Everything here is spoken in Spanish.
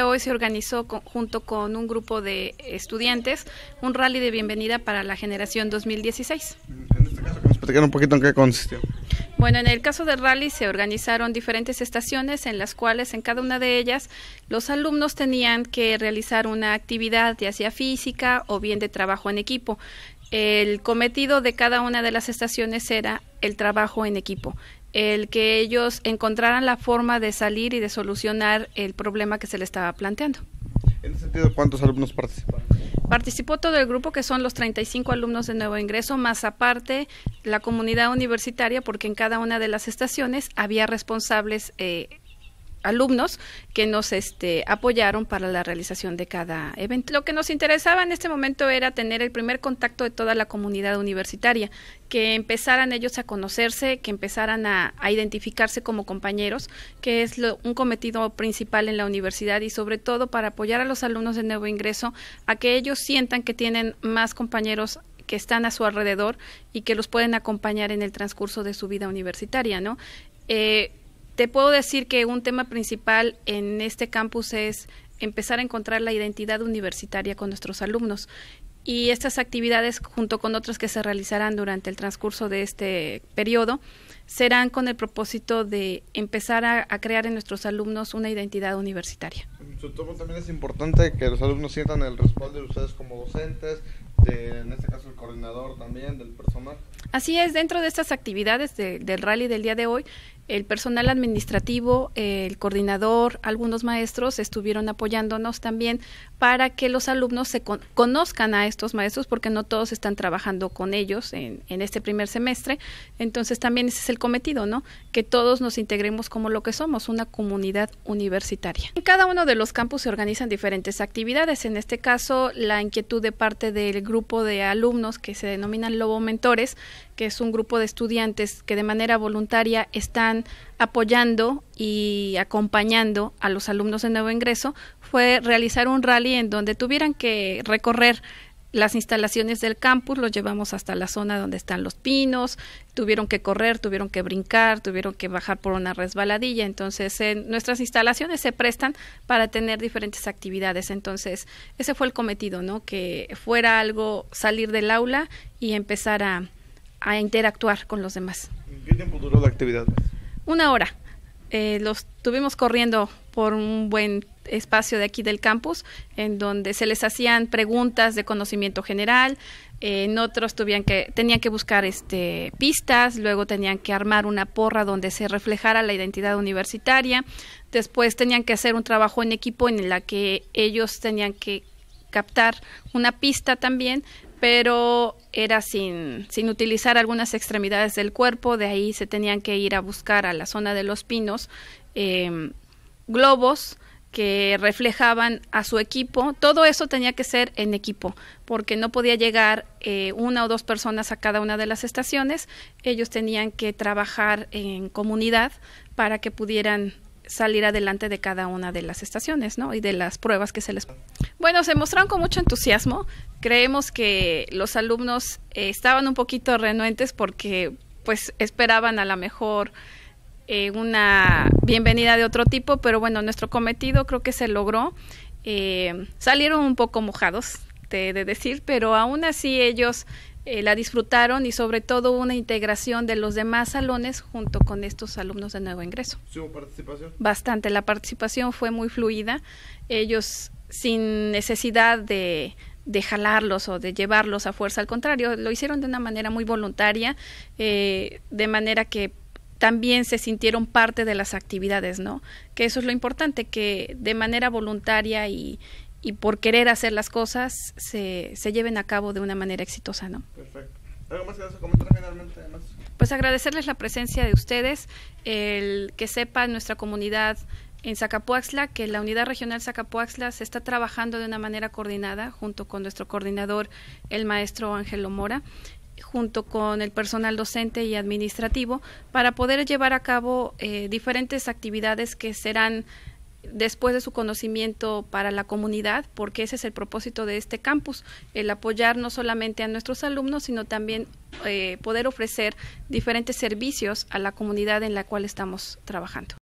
hoy se organizó junto con un grupo de estudiantes un rally de bienvenida para la generación 2016. En este caso, nos un poquito en qué consistió. Bueno, en el caso del rally se organizaron diferentes estaciones en las cuales en cada una de ellas los alumnos tenían que realizar una actividad ya sea física o bien de trabajo en equipo. El cometido de cada una de las estaciones era el trabajo en equipo el que ellos encontraran la forma de salir y de solucionar el problema que se le estaba planteando. En ese sentido, ¿cuántos alumnos participaron? Participó todo el grupo, que son los 35 alumnos de nuevo ingreso, más aparte la comunidad universitaria, porque en cada una de las estaciones había responsables eh, alumnos que nos este, apoyaron para la realización de cada evento. Lo que nos interesaba en este momento era tener el primer contacto de toda la comunidad universitaria, que empezaran ellos a conocerse, que empezaran a, identificarse como compañeros, que es lo, un cometido principal en la universidad y sobre todo para apoyar a los alumnos de nuevo ingreso a que ellos sientan que tienen más compañeros que están a su alrededor y que los pueden acompañar en el transcurso de su vida universitaria, ¿no? Eh, te puedo decir que un tema principal en este campus es empezar a encontrar la identidad universitaria con nuestros alumnos. Y estas actividades, junto con otras que se realizarán durante el transcurso de este periodo, serán con el propósito de empezar a, crear en nuestros alumnos una identidad universitaria. también es importante que los alumnos sientan el respaldo de ustedes como docentes, de, en este caso el coordinador también, del personal. Así es, dentro de estas actividades del rally del día de hoy, el personal administrativo, el coordinador, algunos maestros estuvieron apoyándonos también para que los alumnos se conozcan a estos maestros porque no todos están trabajando con ellos en, en, este primer semestre. Entonces también ese es el cometido, ¿no? Que todos nos integremos como lo que somos, una comunidad universitaria. En cada uno de los campus se organizan diferentes actividades. En este caso, la inquietud de parte del grupo de alumnos que se denominan Lobo Mentores que es un grupo de estudiantes que de manera voluntaria están apoyando y acompañando a los alumnos de nuevo ingreso, fue realizar un rally en donde tuvieran que recorrer las instalaciones del campus, los llevamos hasta la zona donde están los pinos, tuvieron que correr, tuvieron que brincar, tuvieron que bajar por una resbaladilla, entonces en nuestras instalaciones se prestan para tener diferentes actividades, entonces ese fue el cometido, ¿no? Que fuera algo salir del aula y empezar a, a interactuar con los demás. ¿Qué tiempo duró la actividad? Una hora. Eh, los tuvimos corriendo por un buen espacio de aquí del campus, en donde se les hacían preguntas de conocimiento general, eh, en otros tuvieron que, tenían que buscar este, pistas, luego tenían que armar una porra donde se reflejara la identidad universitaria, después tenían que hacer un trabajo en equipo en la que ellos tenían que captar una pista también pero era sin, sin utilizar algunas extremidades del cuerpo, de ahí se tenían que ir a buscar a la zona de los pinos em, globos que reflejaban a su equipo. Todo eso tenía que ser en equipo, porque no podía llegar eh, una o dos personas a cada una de las estaciones. Ellos tenían que trabajar en comunidad para que pudieran salir adelante de cada una de las estaciones, ¿no? Y de las pruebas que se les... Bueno, se mostraron con mucho entusiasmo. Creemos que los alumnos eh, estaban un poquito renuentes porque pues esperaban a lo mejor eh, una bienvenida de otro tipo, pero bueno, nuestro cometido creo que se logró. Eh, salieron un poco mojados, te, de decir, pero aún así ellos eh, la disfrutaron y sobre todo una integración de los demás salones junto con estos alumnos de nuevo ingreso. participación? Bastante, la participación fue muy fluida, ellos sin necesidad de, de jalarlos o de llevarlos a fuerza, al contrario, lo hicieron de una manera muy voluntaria, eh, de manera que también se sintieron parte de las actividades, ¿no? Que eso es lo importante, que de manera voluntaria y, y por querer hacer las cosas se, se lleven a cabo de una manera exitosa, ¿no? Perfecto. ¿Algo más que comentar finalmente? Pues agradecerles la presencia de ustedes, el que sepa nuestra comunidad en Zacapuaxla que la unidad regional Zacapuaxla se está trabajando de una manera coordinada junto con nuestro coordinador, el maestro Ángelo Mora junto con el personal docente y administrativo para poder llevar a cabo eh, diferentes actividades que serán después de su conocimiento para la comunidad, porque ese es el propósito de este campus, el apoyar no solamente a nuestros alumnos, sino también eh, poder ofrecer diferentes servicios a la comunidad en la cual estamos trabajando.